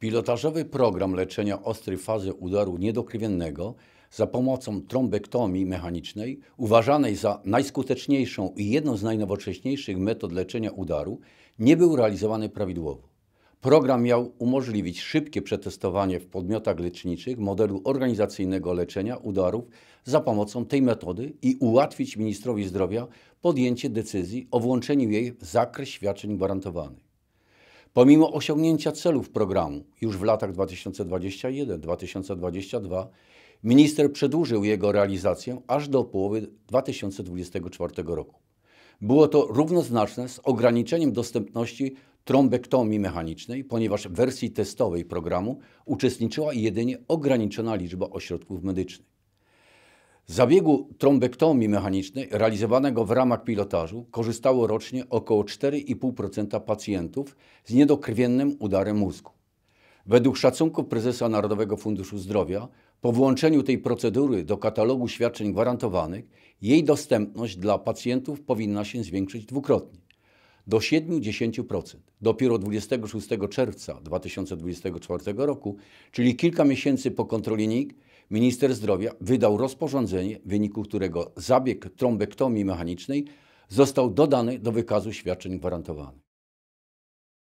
Pilotażowy program leczenia ostrej fazy udaru niedokrwiennego za pomocą trombektomii mechanicznej, uważanej za najskuteczniejszą i jedną z najnowocześniejszych metod leczenia udaru, nie był realizowany prawidłowo. Program miał umożliwić szybkie przetestowanie w podmiotach leczniczych modelu organizacyjnego leczenia udarów za pomocą tej metody i ułatwić ministrowi zdrowia podjęcie decyzji o włączeniu jej w zakres świadczeń gwarantowanych. Pomimo osiągnięcia celów programu już w latach 2021-2022 minister przedłużył jego realizację aż do połowy 2024 roku. Było to równoznaczne z ograniczeniem dostępności trombektomii mechanicznej, ponieważ w wersji testowej programu uczestniczyła jedynie ograniczona liczba ośrodków medycznych zabiegu trombektomii mechanicznej realizowanego w ramach pilotażu korzystało rocznie około 4,5% pacjentów z niedokrwiennym udarem mózgu. Według szacunków prezesa Narodowego Funduszu Zdrowia po włączeniu tej procedury do katalogu świadczeń gwarantowanych jej dostępność dla pacjentów powinna się zwiększyć dwukrotnie do 7-10%. Dopiero 26 czerwca 2024 roku, czyli kilka miesięcy po kontroli NIK, Minister Zdrowia wydał rozporządzenie, w wyniku którego zabieg trombektomii mechanicznej został dodany do wykazu świadczeń gwarantowanych.